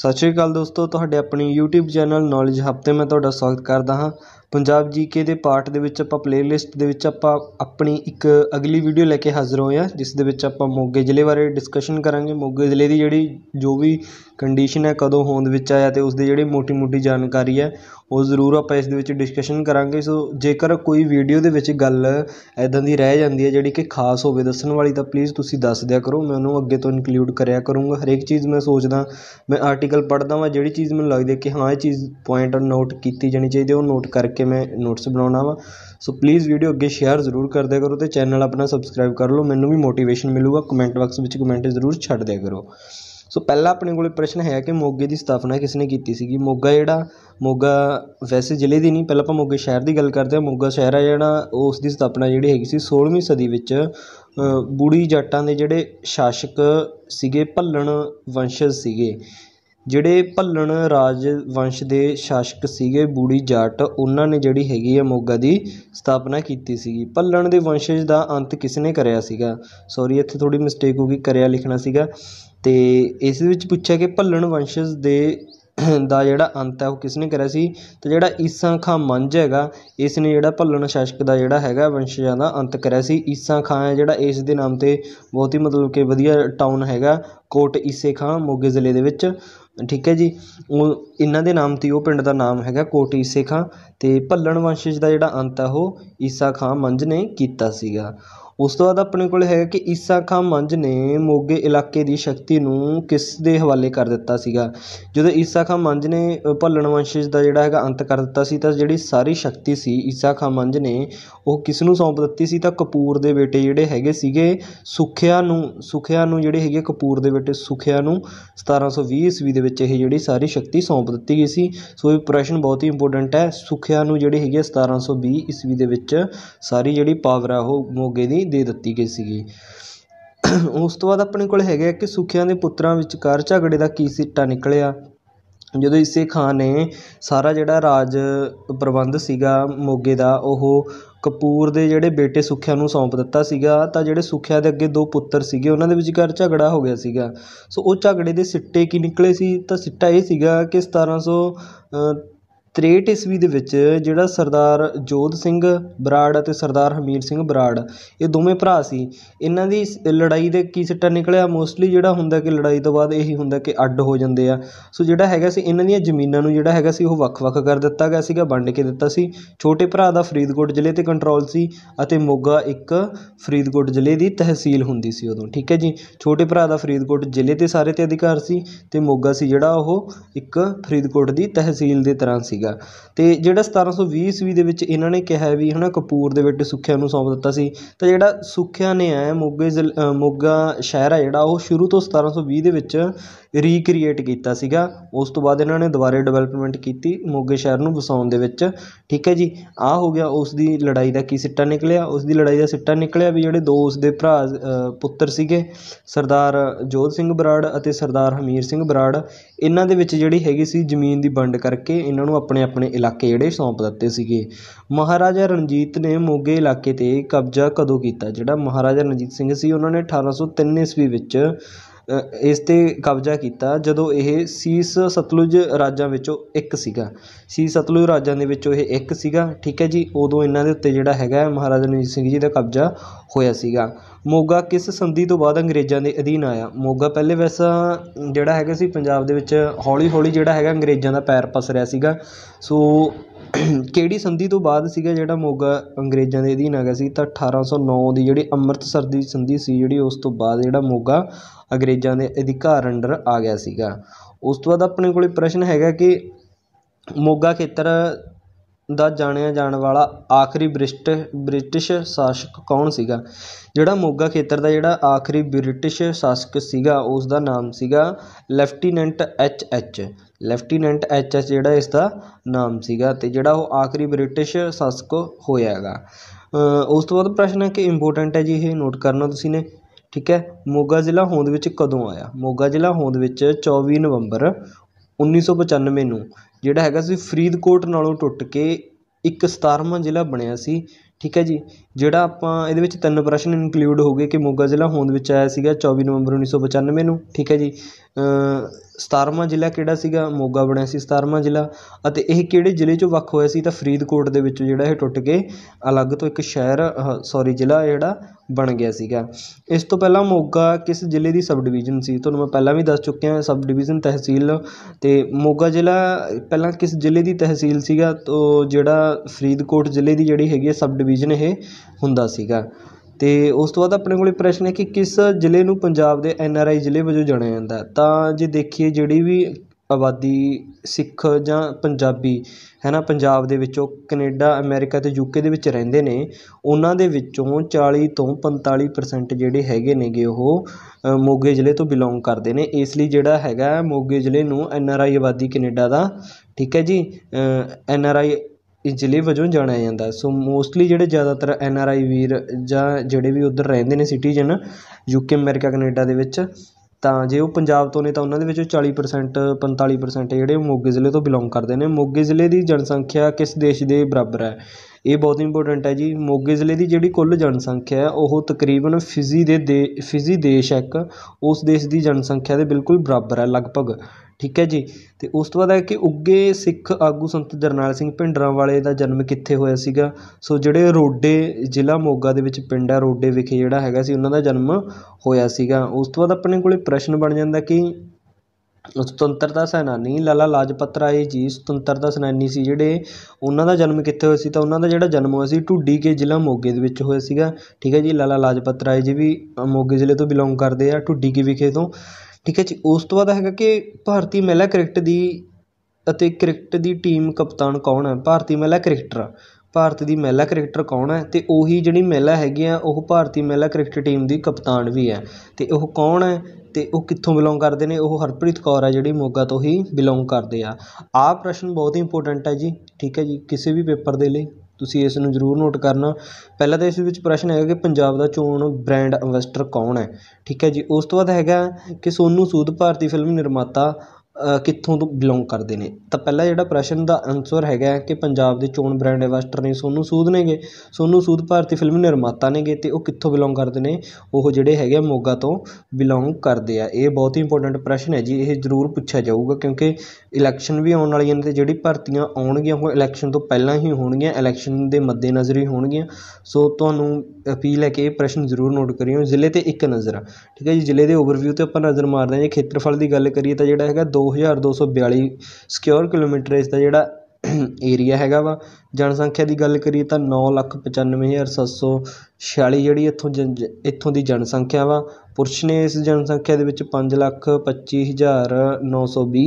ਸਤਿ ਸ਼੍ਰੀ ਅਕਾਲ ਦੋਸਤੋ ਤੁਹਾਡੇ ਆਪਣੀ YouTube ਚੈਨਲ ਨੌਲੇਜ ਹਫਤੇ ਮੈਂ ਤੁਹਾਡਾ ਸਵਾਗਤ ਕਰਦਾ ਹਾਂ ਪੰਜਾਬ ਜੀ ਕੇ ਦੇ ਪਾਰਟ ਦੇ ਵਿੱਚ ਆਪਾਂ ਪਲੇਲਿਸਟ ਦੇ ਵਿੱਚ ਆਪਾਂ ਆਪਣੀ ਇੱਕ ਅਗਲੀ ਵੀਡੀਓ ਲੈ ਕੇ ਹਾਜ਼ਰ ਹੋਏ ਹਾਂ ਜਿਸ ਦੇ ਵਿੱਚ ਆਪਾਂ ਮੋਗੇ ਜ਼ਿਲ੍ਹੇ ਬਾਰੇ ਡਿਸਕਸ਼ਨ ਕਰਾਂਗੇ ਮੋਗੇ ਜ਼ਿਲ੍ਹੇ ਦੀ ਜਿਹੜੀ ਜੋ ਵੀ ਕੰਡੀਸ਼ਨ ਹੈ ਕਦੋਂ ਹੋਂਦ ਵਿੱਚ ਆਇਆ ਅਤੇ ਉਸ ਦੀ ਜਿਹੜੀ ਮੋਟੀ ਮੋਟੀ ਜਾਣਕਾਰੀ ਹੈ ਉਹ ਜ਼ਰੂਰ ਆਪਾਂ ਇਸ ਦੇ ਵਿੱਚ ਡਿਸਕਸ਼ਨ ਕਰਾਂਗੇ ਸੋ ਜੇਕਰ ਕੋਈ ਵੀਡੀਓ ਦੇ ਵਿੱਚ ਗੱਲ ਐਦਾਂ ਦੀ ਰਹਿ ਜਾਂਦੀ ਹੈ ਜਿਹੜੀ ਕਿ ਖਾਸ ਹੋਵੇ ਦੱਸਣ ਵਾਲੀ ਤਾਂ ਪਲੀਜ਼ ਤੁਸੀਂ ਦੱਸ ਦਿਆ ਕਰੋ ਮੈਂ ਉਹਨੂੰ ਅੱਗੇ ਤੋਂ ਇਨਕਲੂਡ ਕਰਿਆ ਕਰੂੰਗਾ ਹਰੇਕ ਚੀਜ਼ ਮੈਂ ਸੋਚਦਾ ਮੈਂ ਆਰਟੀਕਲ ਪੜ੍ਹਦਾ ਵਾਂ ਜਿਹੜੀ ਚੀਜ਼ ਮੈਨੂੰ ਲੱਗਦੀ ਹੈ ਕਿ ਹਾਂ ਇਹ ਚੀਜ਼ ਪੁਆਇੰਟ ਨੋਟ ਕੀਤੀ ਜਾਣੀ ਚਾਹੀਦੀ ਉਹ ਨੋਟ ਕਰਕੇ ਮੈਂ ਨੋਟਸ ਬਣਾਉਣਾ ਵਾ ਸੋ ਪਲੀਜ਼ ਵੀਡੀਓ ਅੱਗੇ ਸ਼ੇਅਰ ਜ਼ਰੂਰ ਕਰ ਦਿਆ ਕਰੋ ਤੇ ਚੈਨਲ ਆਪਣਾ ਸਬਸਕ੍ਰਾਈਬ ਕਰ ਲਓ ਮੈਨੂੰ ਵੀ ਮੋਟੀਵੇਸ਼ਨ ਮਿਲੂਗਾ ਕਮੈਂਟ ਬਾਕਸ ਵਿੱਚ ਕਮੈਂਟ ਜ਼ਰੂਰ ਛੱਡ ਦਿਆ ਕਰੋ ਸੋ ਪਹਿਲਾ ਆਪਣੇ ਕੋਲੇ ਪ੍ਰਸ਼ਨ ਹੈ ਕਿ ਮੋਗੇ ਦੀ ਸਥਾਪਨਾ ਕਿਸਨੇ ਕੀਤੀ ਸੀਗੀ ਮੋਗਾ ਜਿਹੜਾ ਮੋਗਾ ਵੈਸੇ ਜ਼ਿਲ੍ਹੇ ਦੀ ਨਹੀਂ ਪਹਿਲਾਂ ਆਪਾਂ ਮੋਗੇ ਸ਼ਹਿਰ ਦੀ ਗੱਲ ਕਰਦੇ ਹਾਂ ਮੋਗਾ ਸ਼ਹਿਰ ਆ ਜਿਹੜਾ ਉਸ ਦੀ ਸਥਾਪਨਾ ਜਿਹੜੀ ਹੈਗੀ ਸੀ 16ਵੀਂ ਸਦੀ ਵਿੱਚ ਬੂੜੀ ਜੱਟਾਂ ਦੇ ਜਿਹੜੇ ਸ਼ਾਸਕ ਸੀਗੇ ਭੱਲਣ ਵੰਸ਼ਜ ਸੀਗੇ ਜਿਹੜੇ ਭੱਲਣ ਰਾਜ ਵੰਸ਼ ਦੇ ਸ਼ਾਸਕ ਸੀਗੇ ਬੂੜੀ ਜੱਟ ਉਹਨਾਂ ਨੇ ਜਿਹੜੀ ਹੈਗੀ ਹੈ ਮੋਗਾ ਦੀ ਸਥਾਪਨਾ ਕੀਤੀ ਸੀਗੀ ਭੱਲਣ ਦੇ ਵੰਸ਼ਜ ਦਾ ਅੰਤ ਕਿਸਨੇ ਕਰਿਆ ਸੀਗਾ ਸੌਰੀ ਇੱਥੇ ਥੋੜੀ ਮਿਸਟੇਕ ਹੋ ਗਈ ਕਰਿਆ ਲਿਖਣਾ ਸੀਗਾ ਤੇ ਇਸ ਵਿੱਚ ਪੁੱਛਿਆ ਕਿ ਭੱਲਣ ਵੰਸ਼ਜ ਦੇ ਦਾ ਜਿਹੜਾ ਅੰਤ ਹੈ ਉਹ ਕਿਸਨੇ ਕਰਿਆ ਸੀ ਤੇ ਜਿਹੜਾ ਈਸਾ ਖਾਂ ਮੰਜ ਹੈਗਾ ਇਸ ਨੇ ਜਿਹੜਾ ਭੱਲਣ ਸ਼ਾਸਕ ਦਾ ਜਿਹੜਾ ਹੈਗਾ ਵੰਸ਼ਜਾਂ ਦਾ ਅੰਤ ਕਰਿਆ ਸੀ ਈਸਾ ਖਾਂ ਹੈ ਜਿਹੜਾ ਇਸ ਦੇ ਨਾਮ 'ਤੇ ਬਹੁਤ ਹੀ ਮਤਲਬ ਕਿ ਵਧੀਆ ਟਾਊਨ ਹੈਗਾ ਕੋਟ ਈਸੇ ਖਾਂ ਮੋਗੇ ਜ਼ਿਲ੍ਹੇ ਦੇ ਵਿੱਚ ਠੀਕ ਹੈ ਜੀ ਉਹ ਇਹਨਾਂ ਦੇ ਨਾਮ 'ਤੇ ਉਹ ਪਿੰਡ ਦਾ ਨਾਮ ਹੈਗਾ ਕੋਟੀ ਸੇਖਾਂ ਤੇ ਅਤੇ ਭੱਲਣ ਵੰਸ਼ਜ ਦਾ ਜਿਹੜਾ ਅੰਤ ਆ ਉਹ ਈਸਾ ਖਾਂ ਮੰਝ ਨੇ ਕੀਤਾ ਸੀਗਾ ਉਸ ਤੋਂ ਬਾਅਦ ਆਪਣੇ ਕੋਲ ਹੈ ਕਿ ਈਸਾ ਖਾਂ ਮੰਝ ਨੇ ਮੋਗੇ ਇਲਾਕੇ ਦੀ ਸ਼ਕਤੀ ਨੂੰ ਕਿਸ ਦੇ ਹਵਾਲੇ ਕਰ ਦਿੱਤਾ ਸੀਗਾ ਜਦੋਂ ਈਸਾ ਖਾਂ ਮੰਝ ਨੇ ਭੱਲਣ ਵੰਸ਼ਜ ਦਾ ਜਿਹੜਾ ਹੈਗਾ ਅੰਤ ਕਰ ਦਿੱਤਾ ਸੀ ਤਾਂ ਜਿਹੜੀ ਸਾਰੀ ਸ਼ਕਤੀ ਸੀ ਈਸਾ ਖਾਂ ਮੰਝ ਨੇ ਉਹ ਕਿਸ ਨੂੰ ਸੌਂਪ ਦਿੱਤੀ ਸੀ ਤਾਂ ਕਪੂਰ ਦੇ ਬੇਟੇ ਜਿਹੜੇ ਹੈਗੇ ਸੀਗੇ ਸੁਖਿਆ ਨੂੰ ਸੁਖਿਆ ਨੂੰ ਜਿਹੜੇ ਹੈਗੇ ਕਪੂਰ ਦੇ ਬੇਟੇ ਸੁਖਿਆ ਨੂੰ 1720 ਈਸਵੀ ਦੇ ਵਿੱਚ ਇਹ ਜਿਹੜੀ ਸਾਰੀ ਸ਼ਕਤੀ ਸੌਂਪ ਦਿੱਤੀ ਗਈ ਸੀ ਸੋ ਇਹ ਪ੍ਰਸ਼ਨ ਬਹੁਤ ਹੀ ਇੰਪੋਰਟੈਂਟ ਹੈ ਸੁਖਿਆ ਨੂੰ ਜਿਹੜੇ ਹੈਗੇ 1720 ਈਸਵੀ ਦੇ ਵਿੱਚ ਸਾਰੀ ਜਿਹੜੀ ਪਾਵਰ ਆ ਉਹ ਮੋਗੇ ਦੀ ਦੇ ਦਿੱਤੀ ਗਈ ਸੀਗੀ ਉਸ ਤੋਂ ਬਾਅਦ ਆਪਣੇ ਕੋਲ ਹੈਗਾ ਕਿ ਸੁਖਿਆਂ ਦੇ ਪੁੱਤਰਾਂ ਵਿੱਚ ਕਰ ਝਗੜੇ ਦਾ ਕੀ ਸਿੱਟਾ ਨਿਕਲਿਆ ਜਦੋਂ ਇਸੇ ਖਾਨ ਨੇ ਸਾਰਾ ਜਿਹੜਾ ਰਾਜ ਪ੍ਰਬੰਧ ਸੀਗਾ ਮੋਗੇ ਦਾ ਉਹ ਕਪੂਰ ਦੇ ਜਿਹੜੇ ਬੇਟੇ ਸੁਖਿਆ ਨੂੰ ਸੌਂਪ ਦਿੱਤਾ ਸੀਗਾ ਤਾਂ ਜਿਹੜੇ ਸੁਖਿਆ ਦੇ ਅੱਗੇ ਦੋ ਪੁੱਤਰ ਸੀਗੇ ਉਹਨਾਂ ਦੇ ਵਿਚਕਾਰ ਝਗੜਾ ਹੋ ਗਿਆ ਸੀਗਾ ਸੋ ਉਹ ਝਗੜੇ ਦੇ ਸਿੱਟੇ ਕੀ ਨਿਕਲੇ ਸੀ ਤਾਂ ਸਿੱਟਾ ਇਹ ਸੀਗਾ ਕਿ 1700 ਤਰੇਂਹਠ ਈਸਵੀ ਦੇ ਵਿੱਚ ਜਿਹੜਾ ਸਰਦਾਰ ਜੋਧ ਸਿੰਘ ਬਰਾੜ ਅਤੇ ਸਰਦਾਰ ਹਮੀਰ ਸਿੰਘ ਬਰਾੜ ਇਹ ਦੋਵੇਂ ਭਰਾ ਸੀ ਇਹਨਾਂ ਦੀ ਲੜਾਈ ਦੇ ਕੀ ਸਿੱਟਾ ਨਿਕਲਿਆ ਮੋਸਟਲੀ ਜਿਹੜਾ ਹੁੰਦਾ ਕਿ ਲੜਾਈ ਤੋਂ ਬਾਅਦ ਇਹੀ ਹੁੰਦਾ ਕਿ ਅੱਡ ਹੋ ਜਾਂਦੇ ਆ ਸੋ ਜਿਹੜਾ ਹੈਗਾ ਸੀ ਇਹਨਾਂ ਦੀਆਂ ਜ਼ਮੀਨਾਂ ਨੂੰ ਜਿਹੜਾ ਹੈਗਾ ਸੀ ਉਹ ਵੱਖ-ਵੱਖ ਕਰ ਦਿੱਤਾ ਗਿਆ ਸੀਗਾ ਵੰਡ ਕੇ ਦਿੱਤਾ ਸੀ ਛੋਟੇ ਭਰਾ ਦਾ ਫਰੀਦਕੋਟ ਜ਼ਿਲ੍ਹੇ 'ਤੇ ਕੰਟਰੋਲ ਸੀ ਅਤੇ ਮੋਗਾ ਇੱਕ ਫਰੀਦਕੋਟ ਜ਼ਿਲ੍ਹੇ ਦੀ ਤਹਿਸੀਲ ਹੁੰਦੀ ਸੀ ਉਦੋਂ ਠੀਕ ਹੈ ਜੀ ਛੋਟੇ ਭਰਾ ਦਾ ਫਰੀਦਕੋਟ ਜ਼ਿਲ੍ਹੇ 'ਤੇ ਸਾਰੇ 'ਤੇ ਅਧਿਕਾਰ ਸੀ ਅਤੇ ਮੋਗਾ ਸੀ ਜਿਹੜਾ ਉਹ ਇੱਕ ਫਰੀਦਕੋਟ ਦੀ ਤਹਿਸੀਲ ਦੇ ਤਰ੍ਹਾਂ ਸੀਗਾ ਸੀਗਾ ਅਤੇ ਜਿਹੜਾ 1720 ਸੌ ਵੀਹ ਈਸਵੀ ਦੇ ਵਿੱਚ ਇਹਨਾਂ ਨੇ ਕਿਹਾ ਵੀ ਹੈ ਨਾ ਕਪੂਰ ਦੇ ਬੇਟੇ ਸੁਖਿਆ ਨੂੰ ਸੌਂਪ ਦਿੱਤਾ ਸੀ ਤਾਂ ਜਿਹੜਾ ਸੁਖਿਆ ਨੇ ਹੈ ਮੋਗੇ ਜ਼ਿਲ੍ਹੇ ਮੋਗਾ ਸ਼ਹਿਰ ਹੈ ਜਿਹੜਾ ਉਹ ਸ਼ੁਰੂ ਤੋਂ 1720 ਸੌ ਵੀਹ ਦੇ ਵਿੱਚ ਰੀਕ੍ਰੀਏਟ ਕੀਤਾ ਸੀਗਾ ਉਸ ਤੋਂ ਬਾਅਦ ਇਹਨਾਂ ਨੇ ਦੁਬਾਰਾ ਡਿਵੈਲਪਮੈਂਟ ਕੀਤੀ ਮੋਗੇ ਸ਼ਹਿਰ ਨੂੰ ਵਸਾਉਣ ਦੇ ਵਿੱਚ ਠੀਕ ਹੈ ਜੀ ਆਹ ਹੋ ਗਿਆ ਉਸ ਦੀ ਲੜਾਈ ਦਾ ਕੀ ਸਿੱਟਾ ਨਿਕਲਿਆ ਉਸ ਦੀ ਲੜਾਈ ਦਾ ਸਿੱਟਾ ਨਿਕਲਿਆ ਵੀ ਜਿਹੜੇ ਦੋ ਉਸ ਦੇ ਭਰਾ ਪੁੱਤਰ ਸੀਗੇ ਸਰਦਾਰ ਜੋਧ ਸਿੰਘ ਬਰਾੜ ਅਤੇ ਸਰਦਾਰ ਹਮੀਰ ਸਿੰਘ ਬਰਾੜ ਇਹਨਾਂ ਦੇ ਵਿੱਚ ਜਿਹੜੀ ਹੈਗੀ ਸੀ ਜ਼ਮੀਨ ਦੀ ਵੰਡ ਕਰਕੇ ਇਹਨਾਂ ਨੂੰ ਆਪਣੇ ਆਪਣੇ ਇਲਾਕੇ ਜਿਹੜੇ ਸੌਂਪ ਦਿੱਤੇ ਸੀਗੇ ਮਹਾਰਾਜਾ ਰਣਜੀਤ ਨੇ ਮੋਗੇ ਇਲਾਕੇ 'ਤੇ ਕਬਜ਼ਾ ਕਦੋਂ ਕੀਤਾ ਜਿਹੜਾ ਮਹਾਰਾਜਾ ਰਣਜੀਤ ਸਿੰਘ ਸੀ ਉਹਨਾਂ ਨੇ 1803 ਈਸਵੀ ਵਿੱਚ ਇਸ 'ਤੇ ਕਬਜ਼ਾ ਕੀਤਾ ਜਦੋਂ ਇਹ ਸੀਸ ਸਤਲੁਜ ਰਾਜਾਂ ਵਿੱਚੋਂ ਇੱਕ ਸੀਗਾ ਸੀਸ ਸਤਲੁਜ ਰਾਜਾਂ ਦੇ ਵਿੱਚੋਂ ਇਹ ਇੱਕ ਸੀਗਾ ਠੀਕ ਹੈ ਜੀ ਉਦੋਂ ਇਹਨਾਂ ਦੇ ਉੱਤੇ ਜਿਹੜਾ ਹੈਗਾ ਮਹਾਰਾਜਾ ਰਣਜੀਤ ਸਿੰਘ ਜੀ ਦਾ ਕਬਜ਼ਾ ਹੋਇਆ ਸੀਗਾ ਮੋਗਾ ਕਿਸ ਸੰਧੀ ਤੋਂ ਬਾਅਦ ਅੰਗਰੇਜ਼ਾਂ ਦੇ ਅਧੀਨ ਆਇਆ ਮੋਗਾ ਪਹਿਲੇ ਵੈਸਾ ਜਿਹੜਾ ਹੈਗਾ ਸੀ ਪੰਜਾਬ ਦੇ ਵਿੱਚ ਹੌਲੀ ਹੌਲੀ ਜਿਹੜਾ ਹੈਗਾ ਅੰਗਰੇਜ਼ਾਂ ਦਾ ਪੈਰ ਪਸ ਰਿਹਾ ਸੀਗਾ ਸੋ ਕਿਹੜੀ ਸੰਧੀ ਤੋਂ ਬਾਅਦ ਸੀਗਾ ਜਿਹੜਾ ਮੋਗਾ ਅੰਗਰੇਜ਼ਾਂ ਦੇ ਅਧੀਨ ਹੈਗਾ ਸੀ ਤਾਂ ਅਠਾਰਾਂ ਸੌ ਨੌ ਦੀ ਜਿਹੜੀ ਅੰਮ੍ਰਿਤਸਰ ਦੀ ਸੰਧੀ ਸੀ ਜਿਹੜੀ ਉਸ ਤੋਂ ਬਾਅਦ ਜਿਹੜਾ ਮੋਗਾ ਅੰਗਰੇਜ਼ਾਂ ਦੇ ਅਧਿਕਾਰ ਅੰਡਰ ਆ ਗਿਆ ਸੀਗਾ ਉਸ ਤੋਂ ਬਾਅਦ ਆਪਣੇ ਕੋਲ ਪ੍ਰਸ਼ਨ ਹੈਗਾ ਕਿ ਮੋਗਾ ਖੇਤਰ ਦਾ ਜਾਣਿਆ ਜਾਣ ਵਾਲਾ ਆਖਰੀ ਬ੍ਰਿਸ਼ਟ ਬ੍ਰਿਟਿਸ਼ ਸ਼ਾਸਕ ਕੌਣ ਸੀਗਾ ਜਿਹੜਾ ਮੋਗਾ ਖੇਤਰ ਦਾ ਜਿਹੜਾ ਆਖਰੀ ਬ੍ਰਿਟਿਸ਼ ਸ਼ਾਸਕ ਸੀਗਾ ਉਸ ਦਾ ਨਾਮ ਸੀਗਾ lieutenant H H lieutenant H H ਜਿਹੜਾ ਇਸ ਦਾ ਨਾਮ ਸੀਗਾ ਅਤੇ ਜਿਹੜਾ ਉਹ ਆਖਰੀ ਬ੍ਰਿਟਿਸ਼ ਸ਼ਾਸਕ ਹੋਇਆ ਹੈਗਾ ਉਸ ਤੋਂ ਬਾਅਦ ਪ੍ਰਸ਼ਨ ਹੈ ਕਿ ਇੰਪੋਰਟੈਂਟ ਹੈ ਜੀ ਇਹ ਨੋਟ ਕਰਨਾ ਤੁਸੀਂ ਨੇ ਠੀਕ ਹੈ ਮੋਗਾ ਜ਼ਿਲ੍ਹਾ ਹੋਂਦ ਵਿੱਚ ਕਦੋਂ ਆਇਆ ਮੋਗਾ ਜ਼ਿਲ੍ਹਾ ਹੋਂਦ ਵਿੱਚ ਚੌਵੀ ਨਵੰਬਰ ਉੱਨੀ ਸੌ ਪਚਾਨਵੇਂ ਨੂੰ ਜਿਹੜਾ ਹੈਗਾ ਸੀ ਫਰੀਦਕੋਟ ਨਾਲੋਂ ਟੁੱਟ ਕੇ ਇੱਕ ਸਤਾਰ੍ਹਵਾਂ ਜ਼ਿਲ੍ਹਾ ਬਣਿਆ ਸੀ ਠੀਕ ਹੈ ਜੀ ਜਿਹੜਾ ਆਪਾਂ ਇਹਦੇ ਵਿੱਚ ਤਿੰਨ ਪ੍ਰਸ਼ਨ ਇਨਕਲੂਡ ਹੋ ਗਏ ਕਿ ਮੋਗਾ ਜ਼ਿਲ੍ਹਾ ਹੋਂਦ ਵਿੱਚ ਆਇਆ ਸੀਗਾ ਚੌਵੀ ਨਵੰਬਰ ਉੱਨੀ ਸੌ ਪਚਾਨਵੇਂ ਨੂੰ ਠੀਕ ਹੈ ਜੀ 17ਵਾਂ ਜ਼ਿਲ੍ਹਾ ਕਿਹੜਾ ਸੀਗਾ ਮੋਗਾ ਬਣਿਆ ਸੀ 17ਵਾਂ ਜ਼ਿਲ੍ਹਾ ਅਤੇ ਇਹ ਕਿਹੜੇ ਜ਼ਿਲ੍ਹੇ 'ਚੋਂ ਵੱਖ ਹੋਇਆ ਸੀ ਤਾਂ ਫਰੀਦਕੋਟ ਦੇ ਵਿੱਚੋਂ ਜਿਹੜਾ ਇਹ ਟੁੱਟ ਕੇ ਅਲੱਗ ਤੋਂ ਇੱਕ ਸ਼ਹਿਰ ਸੌਰੀ ਜ਼ਿਲ੍ਹਾ ਜਿਹੜਾ ਬਣ ਗਿਆ ਸੀਗਾ ਇਸ ਤੋਂ ਪਹਿਲਾਂ ਮੋਗਾ ਕਿਸ ਜ਼ਿਲ੍ਹੇ ਦੀ ਸਬ ਡਿਵੀਜ਼ਨ ਸੀ ਤੁਹਾਨੂੰ ਮੈਂ ਪਹਿਲਾਂ ਵੀ ਦੱਸ ਚੁੱਕਿਆ ਸਬ ਡਿਵੀਜ਼ਨ ਤਹਿਸੀਲ ਤੇ ਮੋਗਾ ਜ਼ਿਲ੍ਹਾ ਪਹਿਲਾਂ ਕਿਸ ਜ਼ਿਲ੍ਹੇ ਦੀ ਤਹਿਸੀਲ ਸੀਗਾ ਤੋਂ ਜਿਹੜਾ ਫਰੀਦਕੋਟ ਜ਼ਿਲ੍ਹੇ ਦੀ ਜਿਹੜੀ ਹੈਗੀ ਹੈ ਸਬ ਡਿਵੀਜ਼ਨ ਇਹ ਹੁੰਦਾ ਸੀਗਾ ਅਤੇ ਉਸ ਤੋਂ ਬਾਅਦ ਆਪਣੇ ਕੋਲ ਪ੍ਰਸ਼ਨ ਹੈ ਕਿ ਕਿਸ ਜ਼ਿਲ੍ਹੇ ਨੂੰ ਪੰਜਾਬ ਦੇ ਐੱਨ ਆਰ ਆਈ ਜ਼ਿਲ੍ਹੇ ਵਜੋਂ ਜਾਣਿਆ ਜਾਂਦਾ ਤਾਂ ਜੇ ਦੇਖੀਏ ਜਿਹੜੀ ਵੀ ਆਬਾਦੀ ਸਿੱਖ ਜਾਂ ਪੰਜਾਬੀ ਹੈ ਨਾ ਪੰਜਾਬ ਦੇ ਵਿੱਚੋਂ ਕਨੇਡਾ ਅਮੈਰੀਕਾ ਅਤੇ ਯੂਕੇ ਦੇ ਵਿੱਚ ਰਹਿੰਦੇ ਨੇ ਉਹਨਾਂ ਦੇ ਵਿੱਚੋਂ ਚਾਲੀ ਤੋਂ ਪੰਤਾਲੀ ਜਿਹੜੇ ਹੈਗੇ ਨੇਗੇ ਉਹ ਮੋਗੇ ਜ਼ਿਲ੍ਹੇ ਤੋਂ ਬਿਲੋਂਗ ਕਰਦੇ ਨੇ ਇਸ ਲਈ ਜਿਹੜਾ ਹੈਗਾ ਮੋਗੇ ਜ਼ਿਲ੍ਹੇ ਨੂੰ ਐੱਨ ਆਰ ਆਈ ਆਬਾਦੀ ਕਨੇਡਾ ਦਾ ਠੀਕ ਹੈ ਜੀ ਐੱਨ ਆਰ ਆਈ ਇਹ ਜ਼ਿਲ੍ਹੇ ਵਜੋਂ ਜਾਣਿਆ ਜਾਂਦਾ ਸੋ ਮੋਸਟਲੀ ਜਿਹੜੇ ਜ਼ਿਆਦਾਤਰ ਐਨ ਆਰ ਆਈ ਵੀਰ ਜਾਂ ਜਿਹੜੇ ਵੀ ਉੱਧਰ ਰਹਿੰਦੇ ਨੇ citizen U K America Canada ਦੇ ਵਿੱਚ ਤਾਂ ਜੇ ਉਹ ਪੰਜਾਬ ਤੋਂ ਨੇ ਤਾਂ ਉਹਨਾਂ ਦੇ ਵਿੱਚੋਂ ਚਾਲੀ 45% ਪੰਤਾਲੀ ਜਿਹੜੇ ਮੋਗੇ ਜ਼ਿਲ੍ਹੇ ਤੋਂ ਬਿਲੋਂਗ ਕਰਦੇ ਨੇ ਮੋਗੇ ਜ਼ਿਲ੍ਹੇ ਦੀ ਜਨਸੰਖਿਆ ਕਿਸ ਦੇਸ਼ ਦੇ ਬਰਾਬਰ ਹੈ ਇਹ ਬਹੁਤ ਇੰਪੋਰਟੈਂਟ ਹੈ ਜੀ ਮੋਗੇ ਜ਼ਿਲ੍ਹੇ ਦੀ ਜਿਹੜੀ ਕੁੱਲ ਜਨਸੰਖਿਆ ਹੈ ਉਹ ਤਕਰੀਬਨ ਫਿਜੀ ਦੇ ਦੇ ਫਿਜੀ ਦੇਸ਼ ਹੈ ਇੱਕ ਉਸ ਦੇਸ਼ ਦੀ ਜਨਸੰਖਿਆ ਦੇ ਬਿਲਕੁਲ ਬਰਾਬਰ ਹੈ ਲਗਭਗ ਠੀਕ ਹੈ ਜੀ ਅਤੇ ਉਸ ਤੋਂ ਬਾਅਦ ਹੈ ਕਿ ਉੱਘੇ ਸਿੱਖ ਆਗੂ ਸੰਤ ਜਰਨੈਲ ਸਿੰਘ ਵਾਲੇ ਦਾ ਜਨਮ ਕਿੱਥੇ ਹੋਇਆ ਸੀਗਾ ਸੋ ਜਿਹੜੇ ਰੋਡੇ ਜ਼ਿਲ੍ਹਾ ਮੋਗਾ ਦੇ ਵਿੱਚ ਪਿੰਡ ਹੈ ਰੋਡੇ ਵਿਖੇ ਜਿਹੜਾ ਹੈਗਾ ਸੀ ਉਹਨਾਂ ਦਾ ਜਨਮ ਹੋਇਆ ਸੀਗਾ ਉਸ ਤੋਂ ਬਾਅਦ ਆਪਣੇ ਕੋਲੇ ਪ੍ਰਸ਼ਨ ਬਣ ਜਾਂਦਾ ਕਿ ਸੁਤੰਤਰਤਾ ਸੈਨਾਨੀ ਲਾਲਾ ਲਾਜਪਤ ਰਾਏ ਜੀ ਸੁਤੰਤਰਤਾ ਸੈਨਾਨੀ ਸੀ ਜਿਹੜੇ ਉਹਨਾਂ ਦਾ ਜਨਮ ਕਿੱਥੇ ਹੋਇਆ ਸੀ ਤਾਂ ਉਹਨਾਂ ਦਾ ਜਿਹੜਾ ਜਨਮ ਹੋਇਆ ਸੀ ਢੁੱਡੀ ਕੇ ਜ਼ਿਲ੍ਹਾ ਮੋਗੇ ਦੇ ਵਿੱਚ ਹੋਇਆ ਸੀਗਾ ਠੀਕ ਹੈ ਜੀ ਲਾਲਾ ਲਾਜਪਤ ਰਾਏ ਜੀ ਵੀ ਮੋਗੇ ਜ਼ਿਲ੍ਹੇ ਤੋਂ ਬਿਲੋਂਗ ਕਰਦੇ ਆ ਢੁੱਡੀ ਕੇ ਵਿਖੇ ਤੋਂ ਠੀਕ ਹੈ ਜੀ ਉਸ ਤੋਂ ਬਾਅਦ ਹੈਗਾ ਕਿ ਭਾਰਤੀ ਮਹਿਲਾ ਕ੍ਰਿਕਟ ਦੀ ਅਤੇ ਕ੍ਰਿਕਟ ਦੀ ਟੀਮ ਕਪਤਾਨ ਕੌਣ ਹੈ ਭਾਰਤੀ ਮਹਿਲਾ ਕ੍ਰਿਕਟਰ ਭਾਰਤ ਦੀ ਮਹਿਲਾ ਕ੍ਰਿਕਟਰ ਕੌਣ ਹੈ ਅਤੇ ਉਹੀ ਜਿਹੜੀ ਮਹਿਲਾ ਹੈਗੀ ਆ ਉਹ ਭਾਰਤੀ ਮਹਿਲਾ ਕ੍ਰਿਕਟ ਟੀਮ ਦੀ ਕਪਤਾਨ ਵੀ ਹੈ ਅਤੇ ਉਹ ਕੌਣ ਹੈ ਅਤੇ ਉਹ ਕਿੱਥੋਂ ਬਿਲੋਂਗ ਕਰਦੇ ਨੇ ਉਹ ਹਰਪ੍ਰੀਤ ਕੌਰ ਆ ਜਿਹੜੀ ਮੋਗਾ ਤੋਂ ਹੀ ਬਿਲੋਂਗ ਕਰਦੇ ਆ ਆਹ ਪ੍ਰਸ਼ਨ ਬਹੁਤ ਹੀ ਇੰਪੋਰਟੈਂਟ ਹੈ ਜੀ ਠੀਕ ਹੈ ਜੀ ਕਿਸੇ ਵੀ ਪੇਪਰ ਦੇ ਲਈ ਤੁਸੀਂ ਇਸ ਨੂੰ ਜ਼ਰੂਰ ਨੋਟ ਕਰਨਾ ਪਹਿਲਾਂ ਤਾਂ ਇਸ ਵਿੱਚ ਪ੍ਰਸ਼ਨ ਹੈਗਾ ਕਿ ਪੰਜਾਬ ਦਾ ਚੋਣ ਬ੍ਰਾਂਡ ਅੰਬੈਸਡਰ ਕੌਣ ਹੈ ਠੀਕ ਹੈ ਜੀ ਉਸ ਤੋਂ ਬਾਅਦ ਹੈਗਾ ਕਿ ਸੋਨੂੰ ਸੂਦ ਭਾਰਤੀ ਫਿਲਮ ਨਿਰਮਾਤਾ ਕਿੱਥੋਂ ਤੋਂ ਬਿਲੋਂਗ ਕਰਦੇ ਨੇ ਤਾਂ ਪਹਿਲਾ ਜਿਹੜਾ ਪ੍ਰਸ਼ਨ ਦਾ ਆਨਸਰ ਹੈਗਾ ਕਿ ਪੰਜਾਬ ਦੇ ਚੋਣ ਬ੍ਰਾਂਡ ਐਂਬੈਸਡਰ ਨੇ ਸੋਨੂੰ ਸੂਦ ਨੇਗੇ ਸੋਨੂੰ ਸੂਦ ਭਾਰਤੀ ਫਿਲਮ ਨਿਰਮਾਤਾ ਨੇਗੇ ਅਤੇ ਉਹ ਕਿੱਥੋਂ ਬਿਲੋਂਗ ਕਰਦੇ ਨੇ ਉਹ ਜਿਹੜੇ ਹੈਗੇ ਮੋਗਾ ਤੋਂ ਬਿਲੋਂਗ ਕਰਦੇ ਆ ਇਹ ਬਹੁਤ ਹੀ ਇੰਪੋਰਟੈਂਟ ਪ੍ਰਸ਼ਨ ਹੈ ਜੀ ਇਹ ਜ਼ਰੂਰ ਪੁੱਛਿਆ ਜਾਊਗਾ ਕਿਉਂਕਿ ਇਲੈਕਸ਼ਨ ਵੀ ਆਉਣ ਵਾਲੀਆਂ ਨੇ ਅਤੇ ਜਿਹੜੀ ਭਰਤੀਆਂ ਆਉਣਗੀਆਂ ਉਹ ਇਲੈਕਸ਼ਨ ਤੋਂ ਪਹਿਲਾਂ ਹੀ ਹੋਣਗੀਆਂ ਇਲੈਕਸ਼ਨ ਦੇ ਮੱਦੇਨਜ਼ਰ ਹੀ ਹੋਣਗੀਆਂ ਸੋ ਤੁਹਾਨੂੰ ਅਪੀਲ ਹੈ ਕਿ ਇਹ ਪ੍ਰਸ਼ਨ ਜ਼ਰੂਰ ਨੋਟ ਕਰਿਓ ਜ਼ਿਲ੍ਹੇ 'ਤੇ ਇੱਕ ਨਜ਼ਰ ਆ ਠੀਕ ਹੈ ਜੀ ਜ਼ਿਲ੍ਹੇ ਦੇ ਓਵਰਵਿਊ 'ਤੇ ਆਪਾਂ ਨਜ਼ਰ ਮਾਰਦੇ ਹਾਂ ਜੇ ਖੇਤਰਫਲ ਦੀ ਗੱਲ ਕਰੀਏ ਤਾਂ ਜਿਹੜਾ ਹੈਗਾ ਦੋ 2242 ਸਕੁਅਰ ਕਿਲੋਮੀਟਰ ਇਸ ਦਾ ਜਿਹੜਾ ਏਰੀਆ ਹੈਗਾ ਵਾ ਜਨਸੰਖਿਆ ਦੀ ਗੱਲ ਕਰੀਏ ਤਾਂ 995746 ਜਿਹੜੀ ਇੱਥੋਂ ਇੱਥੋਂ ਦੀ ਜਨਸੰਖਿਆ ਵਾ ਪੁਰਸ਼ ਨੇ ਇਸ ਜਨਸੰਖਿਆ ਦੇ ਵਿੱਚ 525920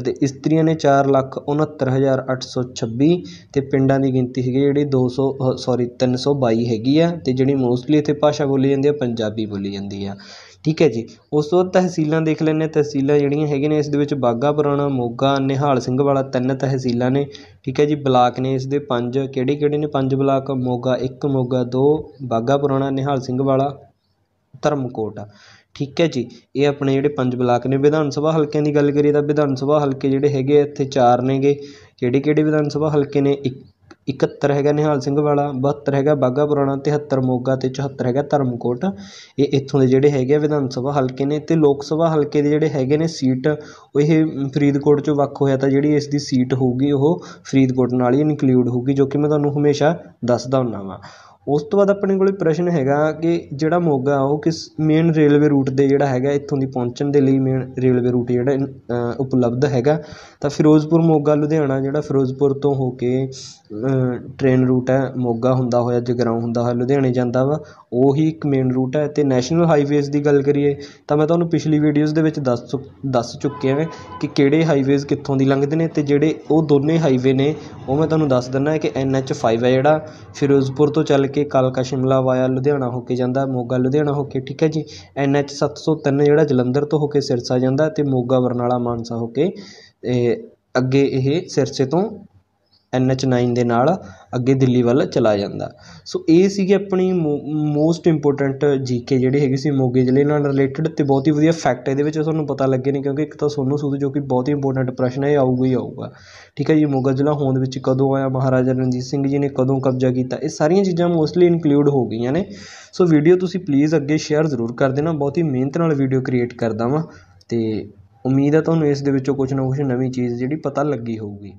ਅਤੇ ਇਸਤਰੀਆਂ ਨੇ 469826 ਤੇ ਪਿੰਡਾਂ ਦੀ ਗਿਣਤੀ ਹੈਗੀ ਜਿਹੜੀ 200 ਸੌਰੀ 322 ਹੈਗੀ ਆ ਤੇ ਜਿਹੜੀ ਮੋਸਟਲੀ ਇੱਥੇ ਭਾਸ਼ਾ ਬੋਲੀ ਜਾਂਦੀ ਆ ਪੰਜਾਬੀ ਬੋਲੀ ਜਾਂਦੀ ਆ ਠੀਕ ਹੈ ਜੀ ਉਸ ਤੋਂ ਬਾਅਦ ਤਹਿਸੀਲਾਂ ਦੇਖ ਲੈਂਦੇ ਹਾਂ ਤਹਿਸੀਲਾਂ ਜਿਹੜੀਆਂ ਹੈਗੀਆਂ ਨੇ ਇਸ ਦੇ ਵਿੱਚ ਬਾਘਾ ਪੁਰਾਣਾ ਮੋਗਾ ਨਿਹਾਲ ਸਿੰਘ ਵਾਲਾ ਤਿੰਨ ਤਹਿਸੀਲਾਂ ਨੇ ਠੀਕ ਹੈ ਜੀ ਬਲਾਕ ਨੇ ਇਸ ਦੇ ਪੰਜ ਕਿਹੜੇ ਕਿਹੜੇ ਨੇ ਪੰਜ ਬਲਾਕ ਮੋਗਾ ਇੱਕ ਮੋਗਾ ਦੋ ਬਾਘਾ ਪੁਰਾਣਾ ਨਿਹਾਲ ਸਿੰਘ ਵਾਲਾ ਧਰਮਕੋਟ ਠੀਕ ਹੈ ਜੀ ਇਹ ਆਪਣੇ ਜਿਹੜੇ ਪੰਜ ਬਲਾਕ ਨੇ ਵਿਧਾਨ ਸਭਾ ਹਲਕਿਆਂ ਦੀ ਗੱਲ ਕਰੀਏ ਤਾਂ ਵਿਧਾਨ ਸਭਾ ਹਲਕੇ ਜਿਹੜੇ ਹੈਗੇ ਇੱਥੇ ਚਾਰ ਨੇਗੇ ਕਿਹੜੇ ਕਿਹੜੇ ਵਿਧਾਨ ਸਭਾ ਹਲਕੇ ਨੇ ਇੱਕ ਇਕਹੱਤਰ ਹੈਗਾ ਨਿਹਾਲ ਸਿੰਘ ਵਾਲਾ ਬਹੱਤਰ ਹੈਗਾ ਬਾਘਾ ਪੁਰਾਣਾ ਤਿਹੱਤਰ ਮੋਗਾ ਅਤੇ ਚੁਹੱਤਰ ਹੈਗਾ ਧਰਮਕੋਟ ਇਹ ਇੱਥੋਂ ਦੇ ਜਿਹੜੇ ਹੈਗੇ ਆ ਵਿਧਾਨ ਸਭਾ ਹਲਕੇ ਨੇ ਅਤੇ ਲੋਕ ਸਭਾ ਹਲਕੇ ਦੇ ਜਿਹੜੇ ਹੈਗੇ ਨੇ ਸੀਟ ਉਹ ਇਹ ਫਰੀਦਕੋਟ 'ਚੋਂ ਵੱਖ ਹੋਇਆ ਤਾਂ ਜਿਹੜੀ ਇਸ ਦੀ ਸੀਟ ਹੋਊਗੀ ਉਹ ਫਰੀਦਕੋਟ ਨਾਲ ਹੀ ਇਨਕਲੂਡ ਹੋਊਗੀ ਜੋ ਕਿ ਮੈਂ ਤੁਹਾਨੂੰ ਹਮੇਸ਼ਾ ਦੱਸਦਾ ਹੁੰਦਾ ਹਾਂ ਉਸ ਤੋਂ ਬਾਅਦ ਆਪਣੇ ਕੋਲ ਪ੍ਰਸ਼ਨ ਹੈਗਾ ਕਿ ਜਿਹੜਾ ਮੋਗਾ ਉਹ ਕਿਸ ਮੇਨ ਰੇਲਵੇ ਰੂਟ ਦੇ ਜਿਹੜਾ ਹੈਗਾ ਇੱਥੋਂ ਦੀ ਪਹੁੰਚਣ ਦੇ ਲਈ ਮੇਨ ਰੇਲਵੇ ਰੂਟ ਜਿਹੜਾ ਉਪਲਬਧ ਹੈਗਾ ਤਾਂ ਫਿਰੋਜ਼ਪੁਰ ਮੋਗਾ ਲੁਧਿਆਣਾ ਜਿਹੜਾ ਫਿਰੋਜ਼ਪੁਰ ਤੋਂ ਹੋ ਕੇ ਟ੍ਰੇਨ ਰੂਟ ਹੈ ਮੋਗਾ ਹੁੰਦਾ ਹੋਇਆ ਜਗਰਾਉਂ ਹੁੰਦਾ ਹੋਇਆ ਲੁਧਿਆਣੇ ਜਾਂਦਾ ਵਾ ਉਹੀ ਇੱਕ ਮੇਨ ਰੂਟ ਹੈ ਅਤੇ ਨੈਸ਼ਨਲ ਹਾਈਵੇਜ਼ ਦੀ ਗੱਲ ਕਰੀਏ ਤਾਂ ਮੈਂ ਤੁਹਾਨੂੰ ਪਿਛਲੀ ਵੀਡੀਓਜ਼ ਦੇ ਵਿੱਚ ਦੱਸ ਚੁ ਦੱਸ ਚੁੱਕਿਆ ਹੈ ਕਿ ਕਿਹੜੇ ਹਾਈਵੇਜ਼ ਕਿੱਥੋਂ ਦੀ ਲੰਘਦੇ ਨੇ ਅਤੇ ਜਿਹੜੇ ਉਹ ਦੋਨੇ ਹਾਈਵੇ ਨੇ ਉਹ ਮੈਂ ਤੁਹਾਨੂੰ ਦੱਸ ਦਿੰਦਾ ਕਿ ਐਨ ਐਚ ਫਾਈਵ ਹੈ ਜਿਹੜਾ ਫਿਰੋਜ਼ਪੁਰ ਤੋਂ ਚੱਲ ਕੇ ਕਾਲਕਾ ਸ਼ਿਮਲਾ ਵਾਇਆ ਲੁਧਿਆਣਾ ਹੋ ਕੇ ਜਾਂਦਾ ਮੋਗਾ ਲੁਧਿਆਣਾ ਹੋ ਕੇ ਠੀਕ ਹੈ ਜੀ ਐਨ ਐਚ ਸੱਤ ਸੌ ਤਿੰਨ ਜਿਹੜਾ ਜਲੰਧਰ ਤੋਂ ਹੋ ਕੇ ਸਿਰਸਾ ਜਾਂਦਾ ਅਤੇ ਮੋਗਾ ਬਰਨਾਲਾ ਮਾਨਸਾ ਹੋ ਕੇ ਅੱਗੇ ਇਹ ਸਿਰਸੇ ਤੋਂ ਐਨ ਐਚ ਨਾਈਨ ਦੇ ਨਾਲ ਅੱਗੇ ਦਿੱਲੀ ਵੱਲ ਚਲਾ ਜਾਂਦਾ ਸੋ ਇਹ ਸੀਗੀ ਆਪਣੀ ਮੋ ਮੋਸਟ ਇੰਪੋਰਟੈਂਟ ਜੀ ਕੇ ਜਿਹੜੀ ਹੈਗੀ ਸੀ ਮੋਗੇ ਜ਼ਿਲ੍ਹੇ ਨਾਲ ਰਿਲੇਟਡ ਅਤੇ ਬਹੁਤ ਹੀ ਵਧੀਆ ਫੈਕਟ ਇਹਦੇ ਵਿੱਚ ਤੁਹਾਨੂੰ ਪਤਾ ਲੱਗੇ ਨੇ ਕਿਉਂਕਿ ਇੱਕ ਤਾਂ ਸੋਨੂੰ ਸੂਦ ਜੋ ਕਿ ਬਹੁਤ ਹੀ ਇੰਪੋਰਟੈਂਟ ਪ੍ਰਸ਼ਨ ਹੈ ਇਹ ਆਊਗਾ ਹੀ ਆਊਗਾ ਠੀਕ ਹੈ ਜੀ ਮੋਗਾ ਜ਼ਿਲ੍ਹਾ ਹੋਂਦ ਵਿੱਚ ਕਦੋਂ ਆਇਆ ਮਹਾਰਾਜਾ ਰਣਜੀਤ ਸਿੰਘ ਜੀ ਨੇ ਕਦੋਂ ਕਬਜ਼ਾ ਕੀਤਾ ਇਹ ਸਾਰੀਆਂ ਚੀਜ਼ਾਂ ਮੋਸਟਲੀ ਇਨਕਲੂਡ ਹੋ ਗਈਆਂ ਨੇ ਸੋ ਵੀਡੀਓ ਤੁਸੀਂ ਪਲੀਜ਼ ਅੱਗੇ ਸ਼ੇਅਰ ਜ਼ਰੂਰ ਕਰ ਦੇਣਾ ਬਹੁਤ ਹੀ ਮਿਹਨਤ ਨਾਲ ਵੀਡੀਓ ਕ੍ਰੀਏਟ ਕਰਦਾ ਵਾਂ ਅਤੇ ਉਮੀਦ ਹੈ ਤੁਹਾਨੂੰ ਇਸ ਦੇ ਵਿੱਚੋਂ ਕੁਝ ਨਾ ਕੁਝ ਨਵੀਂ ਚੀਜ਼ ਜਿਹੜੀ ਪਤਾ ਲੱਗੀ ਹੋਊਗੀ